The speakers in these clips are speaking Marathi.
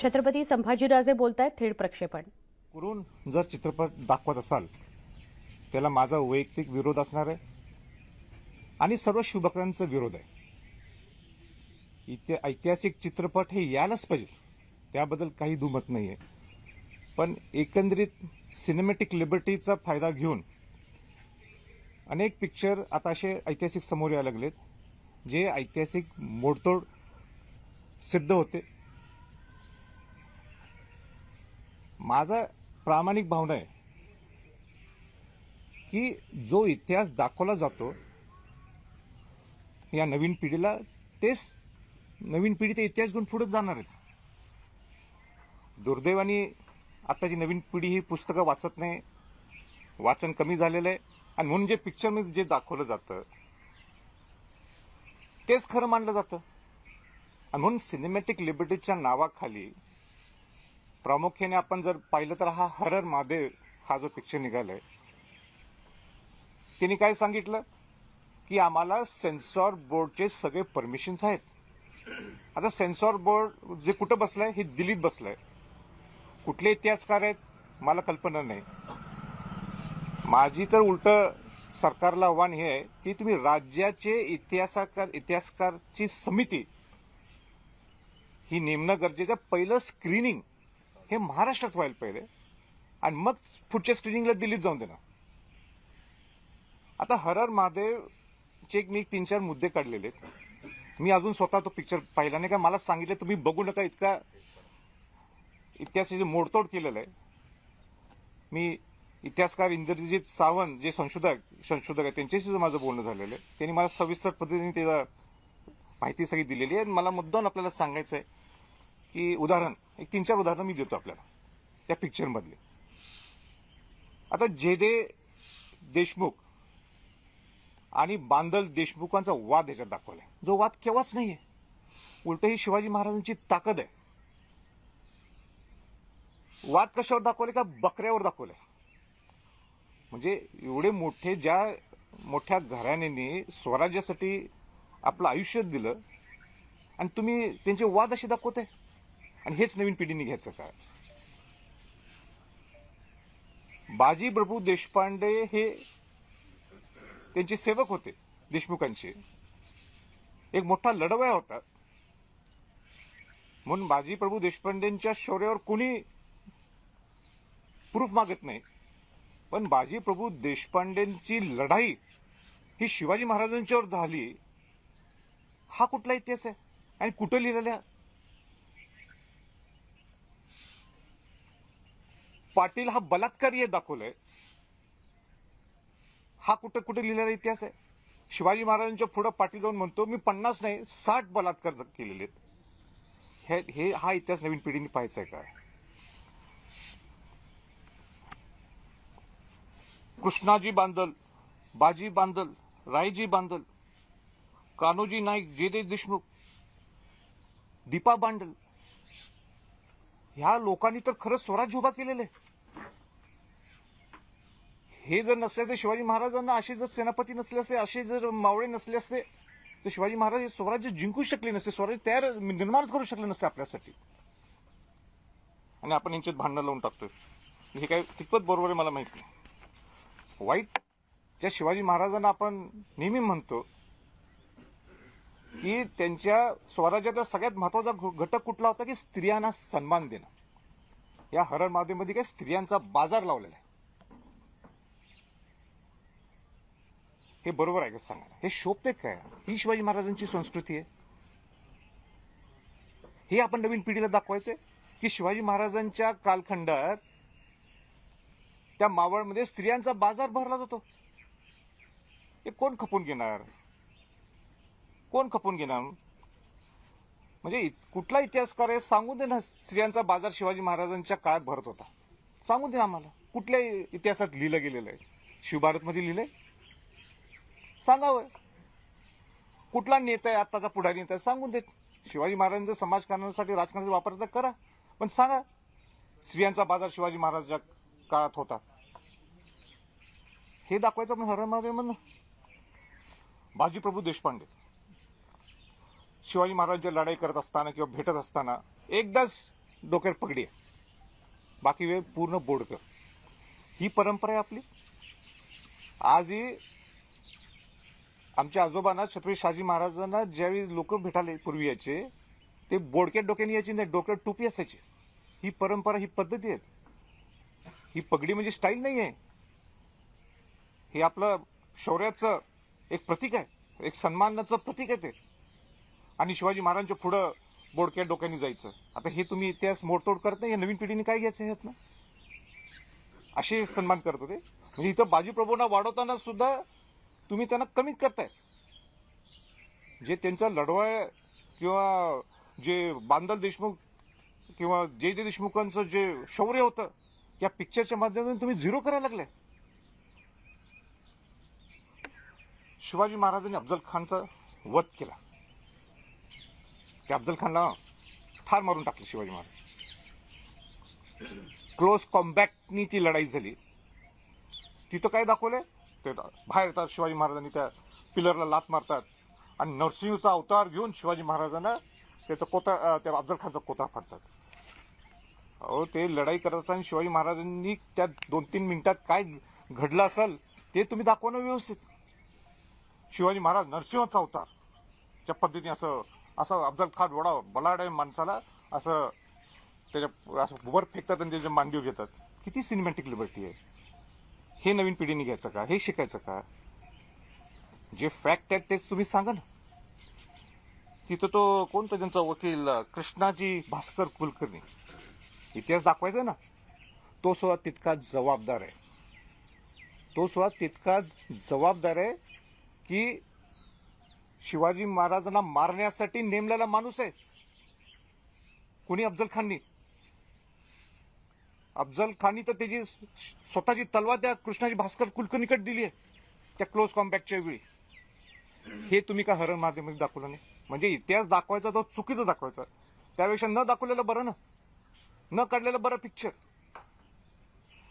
छत्रपती संभाजीराजे बोलतायत थेट प्रक्षेपण करून जर चित्रपट दाखवत असाल त्याला माझा वैयक्तिक विरोध असणार आहे आणि सर्व शिवभक्तांचा विरोध आहे इथे ऐतिहासिक चित्रपट हे यायलाच पाहिजे त्याबद्दल काही दुमत नाही आहे पण एकंदरीत सिनेमॅटिक लिबर्टीचा फायदा घेऊन अनेक पिक्चर आता असे ऐतिहासिक समोर यायला लागलेत जे ऐतिहासिक मोडतोड सिद्ध होते माझा प्रामाणिक भावना आहे की जो इतिहास दाखवला जातो या नवीन पिढीला तेच नवीन पिढी ते इतिहास घेऊन पुढे जाणार आहेत दुर्दैवाने आत्ताची नवीन पिढी ही पुस्तकं वाचत नाही वाचन कमी झालेलं आहे आणि म्हणून जे पिक्चरमध्ये जे दाखवलं जातं तेच खरं मानलं जातं आणि म्हणून सिनेमॅटिक लिबर्टीच्या नावाखाली प्रामुख्याने आपण जर पाहिलं तर हा हरर महादेव हा जो पिक्चर निघालाय त्यांनी काय सांगितलं की आम्हाला सेन्सॉर बोर्डचे सगळे परमिशन्स आहेत आता सेन्सॉर बोर्ड जे कुठं बसलंय हे दिल्लीत बसलंय कुठले इतिहासकार आहेत मला कल्पना नाही माझी तर उलट सरकारला आव्हान हे आहे की तुम्ही राज्याचे इतिहासाकार इतिहासकारची समिती ही नेमणं गरजेचं पहिलं स्क्रीनिंग हे महाराष्ट्रात व्हायला पाहिजे आणि मग पुढच्या स्क्रीनिंगला दिल्लीत जाऊन देणार आता हरर महादेवचे मी तीन चार मुद्दे काढलेले आहेत मी अजून स्वतः तो पिक्चर पाहिला नाही का मला सांगितलं तुम्ही बघू नका इतका इतिहासाची मोडतोड केलेलं आहे मी इतिहासकार इंद्रजित सावंत जे संशोधक संशोधक आहे त्यांच्याशी माझं बोलणं झालेलं आहे त्यांनी मला सविस्तर पद्धतीने त्याला माहिती सगळी दिलेली आहे मला मुद्दाम आपल्याला सांगायचं आहे की उदाहरण एक तीन चार उदाहरण मी देतो आपल्याला त्या पिक्चरमधले आता जेदे देशमुख आणि बांदल देशमुखांचा वाद याच्यात दाखवलाय जो वाद केव्हाच नाही आहे उलट ही शिवाजी महाराजांची ताकद आहे वाद कशावर दाखवले का बकऱ्यावर दाखवले म्हणजे एवढे मोठे ज्या मोठ्या घराण्याने स्वराज्यासाठी आपलं आयुष्य दिलं आणि तुम्ही त्यांचे वाद असे दाखवत आणि हेच नवीन पिढीने घ्यायचं काय बाजी प्रभू देशपांडे हे त्यांचे सेवक होते देशमुखांचे एक मोठा लढवया होता म्हणून बाजी प्रभू देशपांडेंच्या शौर्यावर कोणी प्रूफ मागत नाही पण बाजी प्रभू देशपांडेंची लढाई ही शिवाजी महाराजांच्यावर झाली हा कुठला इतिहास आहे आणि कुठं लिहिलेला पाटील हा बलात्कारी दाखवलाय हा कुठं कुठे लिहिलेला इतिहास आहे शिवाजी महाराजांच्या पुढे पाटील जाऊन म्हणतो मी पन्नास नाही साठ बलात्कार केलेले आहेत हे हा इतिहास नवीन पिढीने पाहायचा आहे काय कृष्णाजी बांदल बाजी बांदल रायजी बांदल कान्होजी नाईक जे देशमुख दीपा बांडल ह्या लोकांनी तर खरंच स्वराज्य उभा केलेलं आहे हे जर नसल्याचे शिवाजी महाराजांना असे जर सेनापती नसले असते असे जर मावळे नसले असते तर शिवाजी महाराज हे स्वराज्य जिंकू शकले नसते स्वराज्य तयार निर्माण करू शकले नसते आपल्यासाठी आणि आपण यांच्यात भांडण लावून टाकतोय हे काय तितपत बरोबर आहे मला माहिती वाईट ज्या शिवाजी महाराजांना आपण नेहमी म्हणतो की त्यांच्या स्वराज्याचा सगळ्यात महत्वाचा घटक कुठला होता की स्त्रियांना सन्मान देणं या हरण मादेमध्ये काय स्त्रियांचा बाजार लावलेला आहे हे बरोबर आहे का सांगा हे शोभते काय ही शिवाजी महाराजांची संस्कृती आहे हे आपण नवीन पिढीला दाखवायचंय की शिवाजी महाराजांच्या कालखंडात त्या मावळमध्ये स्त्रियांचा बाजार भरला जातो हे कोण खपून घेणार कोण खपून घेणार म्हणजे कुठला इतिहासकार आहे सांगू दे ना स्त्रियांचा बाजार शिवाजी महाराजांच्या काळात भरत होता सांगू दे आम्हाला कुठल्या इतिहासात लिहिलं गेलेलं आहे शिवभारतमध्ये लिहिलंय सांगावं कुठला नेता आहे आत्ताचा पुढारी नेता सांगून देत शिवाजी महाराजांचं समाजकारणासाठी राजकारणाचा वापर तर करा पण सांगा स्त्रियांचा बाजार शिवाजी महाराजांच्या काळात होता हे दाखवायचं पण हरण म्हणून बाजीप्रभू देशपांडे शिवाजी महाराजांची लढाई करत असताना किंवा भेटत असताना एकदाच डोक्यात पगडी आहे बाकी वेळ पूर्ण बोडकं ही परंपरा आहे आपली आजही आमच्या आजोबांना छत्रपती शहाजी महाराजांना ज्यावेळी लोक भेटाले पूर्वी याचे ते बोडक्यात डोक्याने यायची नाही डोक्यात टोपी असायची ही परंपरा ही पद्धती आहे ही पगडी म्हणजे स्टाईल नाही आहे हे आपलं शौर्याचं एक प्रतीक आहे एक सन्मानाचं प्रतीक आहे ते आणि शिवाजी महाराजांच्या पुढं बोडक्या डोक्याने जायचं आता हे तुम्ही इतिहास मोडतोड करत या नवीन पिढीने काय घ्यायचं ह्यात ना असे सन्मान करत होते म्हणजे इथं बाजीप्रभूंना वाढवताना सुद्धा तुम्ही त्यांना कमी करताय जे त्यांचा लढवा किंवा जे बांदल देशमुख किंवा जय ते देशमुखांचं जे शौर्य होतं या पिक्चरच्या माध्यमातून तुम्ही झिरो करायला लागले शिवाजी महाराजांनी अफजल खानचा वध केला ते अफजल खानला ठार मारून टाकले शिवाजी महाराज क्लोज कॉम्बॅक्टनी ती लढाई झाली तिथं काय दाखवले ते बाहेर येतात शिवाजी महाराजांनी त्या पिलरला लात मारतात आणि नरसिंहचा अवतार घेऊन शिवाजी महाराजांना त्याचा कोता त्या अफजल खानचा कोता फाडतात अहो ते लढाई करत असताना शिवाजी महाराजांनी त्या दोन तीन मिनिटात काय घडलं असेल ते तुम्ही दाखवणं व्यवस्थित शिवाजी महाराज नरसिंहाचा अवतार ज्या पद्धतीने असं असं अफजल खान एवढा बलाड आहे माणसाला असं त्याच्या असं वर फेकतात आणि त्याचे मांडीव घेतात किती सिनेमॅटिक लिबर्टी आहे हे नवीन पिढीने घ्यायचं का हे शिकायचं का जे फॅक्ट आहेत तेच तुम्ही सांगा ना तिथं तो कोणतं त्यांचा वकील कृष्णाजी भास्कर कुलकर्णी इतिहास दाखवायचा ना तो सुद्धा तितकाच जबाबदार आहे तो सुद्धा तितकाच जबाबदार आहे की शिवाजी महाराजांना मारण्यासाठी नेमलेला माणूस आहे कुणी अफजल खाननी अफजल खानी तर त्याची स्वतःची तलवार त्या कृष्णाजी भास्कर कुलकर्णीकडे दिली आहे त्या क्लोज कॉम्पॅक्टच्या वेळी हे तुम्ही का हरण माध्यमात दाखवलं नाही म्हणजे इतिहास दाखवायचा तो चुकीचा दाखवायचा त्यापेक्षा न दाखवलेलं बरं ना न काढलेलं बरं पिक्चर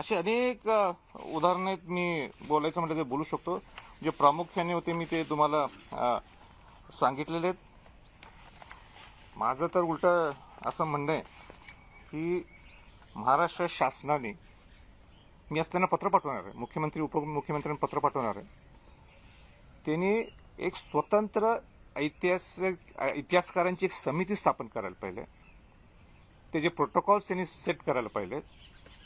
असे अनेक उदाहरणे मी बोलायचं म्हटलं ते बोलू शकतो जे प्रामुख्याने होते मी ते तुम्हाला सांगितलेले आहेत माझं तर उलटं असं म्हणणं आहे की महाराष्ट्र शासनाने मी असताना पत्र पाठवणार आहे मुख्यमंत्री उपमुख्यमंत्र्यांना पत्र पाठवणार आहे त्यांनी एक स्वतंत्र ऐतिहासिक इतिहासकारांची एक समिती स्थापन करायला पाहिजे त्याचे प्रोटोकॉल्स त्यांनी सेट करायला पाहिजे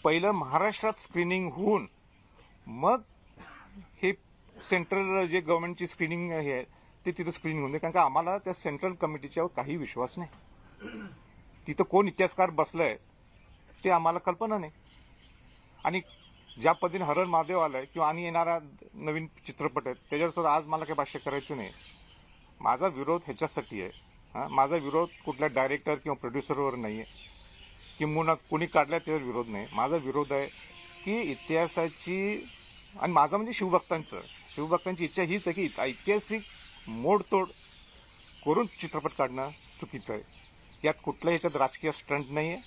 पहिलं महाराष्ट्रात स्क्रीनिंग होऊन मग हे सेंट्रल जे गव्हर्नमेंटची स्क्रीनिंग हे आहे ते तिथं स्क्रीनिंग होऊन दे कारण का आम्हाला त्या सेंट्रल कमिटीच्यावर काही विश्वास नाही तिथं कोण इतिहासकार बसलंय ते आम्हाला कल्पना नाही आणि ज्या पद्धतीने हरण महादेव आलाय किंवा आणि येणारा नवीन चित्रपट आहेत त्याच्यावर सुद्धा आज मला काही भाष्य करायचं नाही माझा विरोध ह्याच्यासाठी आहे माझा विरोध कुठल्या डायरेक्टर किंवा प्रोड्युसरवर नाही आहे किंवा कोणी काढला त्याच्यावर विरोध नाही माझा विरोध आहे की इतिहासाची आणि माझं म्हणजे शिवभक्तांचं शिवभक्तांची इच्छा हीच आहे की ऐतिहासिक मोडतोड करून चित्रपट काढणं चुकीचं आहे यात कुठल्या ह्याच्यात राजकीय स्टंट नाही आहे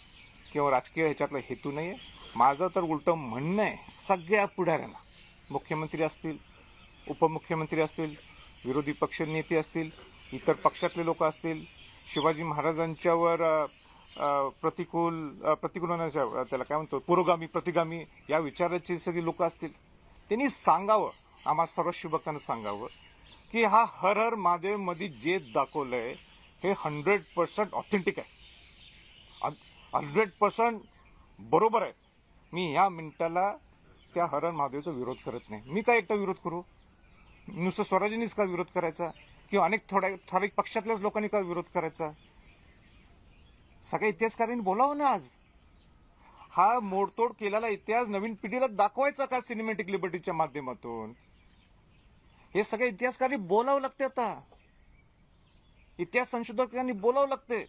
किंवा राजकीय ह्याच्यातला हेतू नाही आहे माझं तर उलटं म्हणणं आहे सगळ्या पुढाऱ्यांना मुख्यमंत्री असतील उपमुख्यमंत्री असतील विरोधी पक्ष नेते असतील इतर पक्षातले लोक असतील शिवाजी महाराजांच्यावर प्रतिकूल प्रतिकूल त्याला काय म्हणतो पुरोगामी प्रतिगामी या विचाराची सगळी लोक असतील त्यांनी सांगावं आम्हाला सर्व शिवभक्तांना सांगावं की हा हर हर महादेव मध्ये जे दाखवलंय हे हंड्रेड पर्सेंट ऑथेंटिक आहे हंड्रेड पर्सेंट बरोबर आहे मी ह्या मिनिटाला त्या हर हर महादेवचा विरोध करत नाही मी काय एकटा विरोध करू नुसतं स्वराजांनीच का विरोध करायचा किंवा अनेक थोड्या ठराविक पक्षातल्याच लोकांनी का विरोध करायचा सगळ्या इतिहासकारांनी बोलावं ना आज हा मोडतोड केलेला इतिहास नवीन पिढीला दाखवायचा का सिनेमॅटिक लिबर्टीच्या माध्यमातून हे सगळे इतिहासकारी बोलावं लागते आता इतिहास संशोधकांनी बोलावं लागते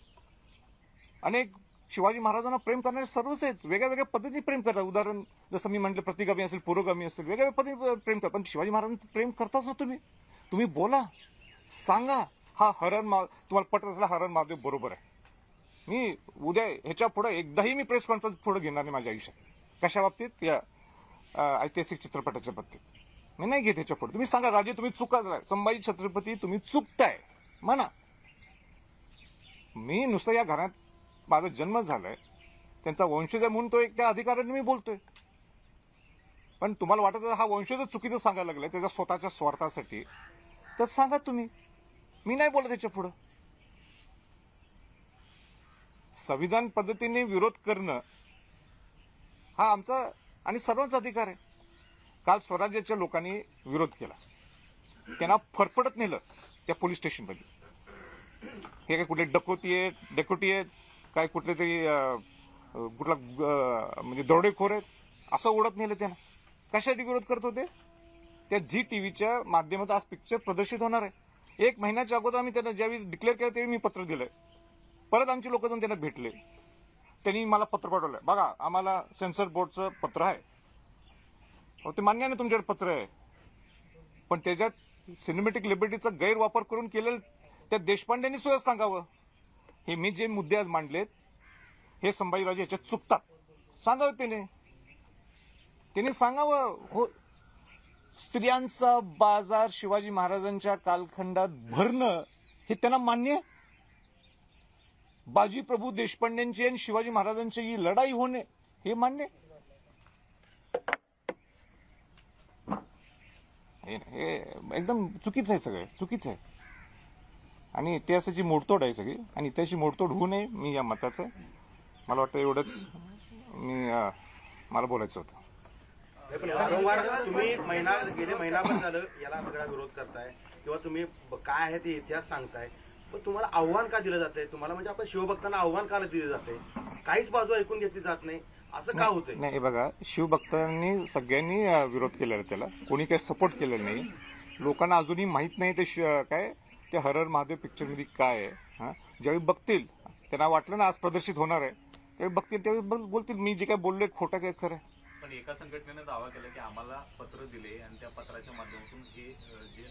अनेक शिवाजी महाराजांना प्रेम करणारे सर्वच आहेत वेगळ्या वेगळ्या पद्धतीने प्रेम करतात उदाहरण जसं मी म्हटलं प्रतिगामी असेल पुरोगामी असेल वेगळ्या पद्धतीने प्रेम करतात पण शिवाजी महाराजांना प्रेम करताच ना तुम्ही तुम्ही बोला सांगा हा हरण मा तुम्हाला पटत असला हरण महादेव बरोबर आहे मी उद्या ह्याच्या पुढे एकदाही मी प्रेस कॉन्फरन्स पुढे घेणार नाही माझ्या आयुष्यात कशा बाबतीत या ऐतिहासिक चित्रपटाच्या बाबतीत मी नाही घे त्याच्या पुढे तुम्ही सांगा राजे तुम्ही चुका संभाजी छत्रपती तुम्ही चुकताय म्हणा मी नुसतं या घरात माझा जन्म झालाय त्यांचा वंशज आहे म्हणून तो एक त्या अधिकाऱ्याने मी बोलतोय पण तुम्हाला वाटत हा वंशज चुकीचं सांगायला लागलाय त्याच्या स्वतःच्या स्वार्थासाठी तर सांगा तुम्ही मी नाही बोलत त्याच्या पुढं संविधान पद्धतीने विरोध करणं हा आमचा आणि सर्वांचा अधिकार आहे काल स्वराज्याच्या लोकांनी विरोध केला त्यांना फडफडत नेलं त्या पोलीस स्टेशनमध्ये हे काय कुठले डकोती आहेत डेकोटी आहेत काय कुठले तरी कुठला म्हणजे दरोडेखोर आहेत असं ओढत नेलं त्यांना कशासाठी विरोध करत होते त्या झी टी व्हीच्या माध्यमात आज पिक्चर प्रदर्शित होणार आहे एक महिन्याच्या अगोदर आम्ही त्यांना ज्यावेळी डिक्लेअर केलं त्यावेळी मी पत्र दिलं परत आमचे लोक जाऊन त्यांना भेटले त्यांनी मला पत्र पाठवलं बघा आम्हाला सेन्सर बोर्डचं पत्र आहे ते मान्य आहे ना तुमच्याकडे पत्र आहे पण त्याच्यात सिनेमॅटिक लिबर्टीचा गैरवापर करून केलेलं त्या देशपांडेंनी सुद्धा सांगावं हे मी जे मुद्दे आज मांडलेत हे संभाजीराजे याच्यात चुकतात सांगावं त्याने त्याने सांगावं हो स्त्रियांचा बाजार शिवाजी महाराजांच्या कालखंडात भरणं हे त्यांना मान्य बाजी प्रभू देशपांडेंची आणि शिवाजी महाराजांची ही लढाई होणे हे मान्य हे एकदम चुकीचं आहे सगळं चुकीचं आहे आणि इतिहासाची मोडतोड आहे सगळी आणि इतिहासाची मोडतोड होऊ नये मी या मताचं मला वाटतं एवढंच मी मला बोलायचं होतं वारंवार तुम्ही महिना गेले महिनाभर झालं याला सगळा विरोध करताय किंवा तुम्ही काय आहे ते इतिहास सांगताय पण तुम्हाला आव्हान का दिलं जात आहे तुम्हाला म्हणजे आपण शिवभक्तांना आव्हान का दिलं जाते काहीच बाजू ऐकून घेतली जात नाही असं का नाही बघा शिवभक्तांनी सगळ्यांनी विरोध केला त्याला कोणी काही सपोर्ट केलेला नाही लोकांना अजूनही माहीत नाही ते काय ते हरर महादेव पिक्चरमध्ये काय आहे हा ज्यावेळी बघतील त्यांना वाटलं ना आज प्रदर्शित होणार आहे त्यावेळी बघतील त्यावेळी बोलतील मी जे काय बोललोय खोटं काय खरं पण एका संघटनेनं दावा केला की आम्हाला पत्र दिले आणि त्या पत्राच्या माध्यमातून हे जे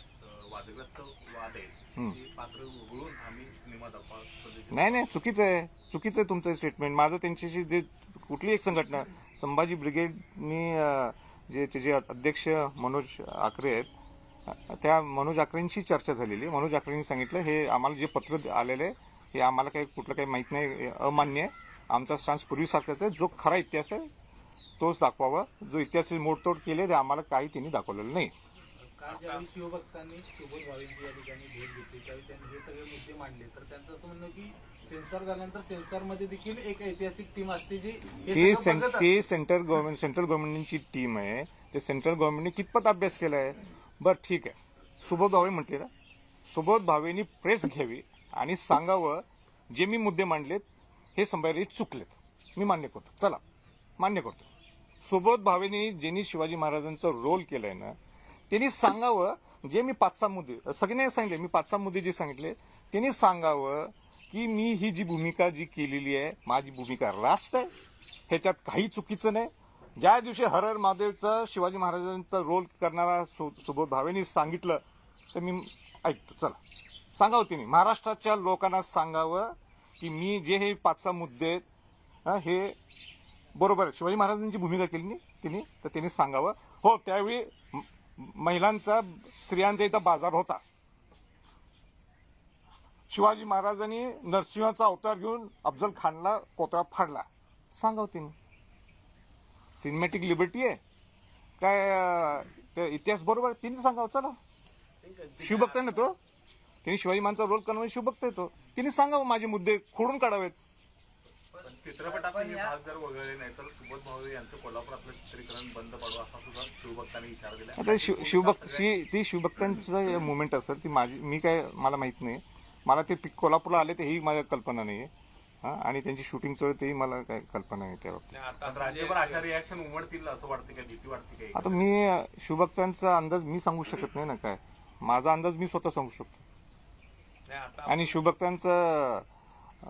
वादग्रस्त वाद आहे पात्र उघडून आम्ही सिनेमा दाखवा नाही नाही चुकीचं आहे चुकीचं आहे तुमचं स्टेटमेंट माझं त्यांच्याशी जे कुठली एक संघटना संभाजी ब्रिगेडनी जे त्याचे अध्यक्ष मनोज आकरे आहेत त्या मनोज आकरेंशी चर्चा झालेली मनोज आकरेंनी सांगितलं हे आम्हाला जे पत्र आलेलं आहे हे आम्हाला काही कुठलं काही माहीत नाही अमान्य आहे आमचा स्टान्स पूर्वीसारखाच आहे जो खरा इतिहास आहे तोच दाखवावा जो इतिहास मोडतोड केले ते आम्हाला काही त्यांनी दाखवलेलं नाही काल ज्यावेळी शिवभक्तांनी सुबोध भावेची या ठिकाणी भेट घेतली त्यावेळी त्यांनी हे सगळे मुद्दे मांडले तर त्यांचं असं म्हणणं की सेन्सॉर झाल्यानंतर मध्ये देखील एक ऐतिहासिक टीम असते जी ती सेंट्रल गव्हर्नमेंट सेंट्रल गव्हर्नमेंटची टीम आहे ते सेंट्रल गव्हर्नमेंटने कितपत अभ्यास केला आहे बरं ठीक आहे सुबोध भावे म्हटले ना सुबोध भावेनी प्रेस घ्यावी आणि सांगावं जे मी मुद्दे मांडलेत हे संभाजी चुकलेत मी मान्य करतो चला मान्य करतो सुबोध भावेनी ज्यांनी शिवाजी महाराजांचा रोल केलाय ना त्यांनी सांगावं जे मी पाच सहा मुद्दे सगळ्यांनी सांगितले मी पाच सहा मुद्दे जे सांगितले त्यांनी सांगावं की मी ही जी भूमिका जी केलेली आहे माझी भूमिका रास्त आहे ह्याच्यात काही चुकीचं नाही ज्या दिवशी हरहर महादेवचा शिवाजी महाराजांचा रोल करणारा सुबोध भावेनी सांगितलं तर मी ऐकतो चला सांगावं तिने महाराष्ट्राच्या लोकांना सांगावं की मी जे हे पाच सहा मुद्दे हे बरोबर शिवाजी महाराजांची भूमिका केली नाही तिने तर त्यांनी सांगावं हो त्यावेळी महिलांचा स्त्रियांचा इथं बाजार होता शिवाजी महाराजांनी नरसिंहाचा अवतार घेऊन अफजल खानला कोतळा फाडला सांगाव तिने सिनेमॅटिक लिबर्टी आहे काय इतिहास बरोबर तिने सांगावं चला शिवभक्त ना तो तिने शिवाजी महाराजांचा रोल करणं शिवभक्त येतो तिने सांगावं माझे मुद्दे खोडून काढावेत चित्रपटातले हे भाग जर वगळले नाही तर सुबोध भावे यांचं कोल्हापुरातलं चित्रीकरण बंद पाडू असा सुद्धा शिवभक्तांनी इशारा दिला आता शिवभक्त ती शिवभक्तांचं मुवमेंट असेल ती माझी मी काय मला माहित नाही मला ते पिक कोल्हापूरला आले ही माझ्या कल्पना नाही आहे आणि त्यांची शूटिंग वेळ तेही मला काय कल्पना नाही त्या बाबतीत आता मी शिवभक्तांचा अंदाज मी सांगू शकत नाही ना काय माझा अंदाज मी स्वतः सांगू शकतो आणि शिवभक्तांचा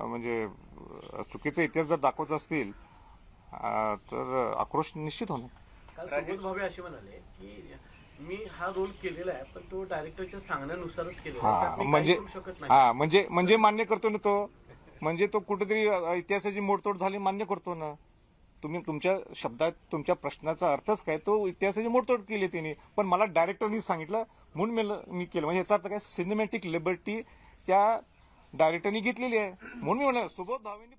म्हणजे चुकीचा इतिहास जर दाखवत असतील तर आक्रोश निश्चित होणार राजेश भावे असे म्हणाले की मी हा रोल केलेला आहे पण तो डायरेक्टरच्या सांगण्यानुसारच केलेला म्हणजे हा म्हणजे म्हणजे मान्य करतो ना तो म्हणजे तो कुठेतरी इतिहासाची मोडतोड झाली मान्य करतो ना तुम्ही तुमच्या शब्दात तुमच्या प्रश्नाचा अर्थच काय तो इतिहासाची मोडतोड केली त्यांनी पण मला डायरेक्टरनी सांगितलं म्हणून मी केलं म्हणजे याचा अर्थ काय सिनेमॅटिक लिबर्टी त्या डायरेक्टरनी घेतलेली आहे म्हणून मी म्हणलं सुबोध भावेंनी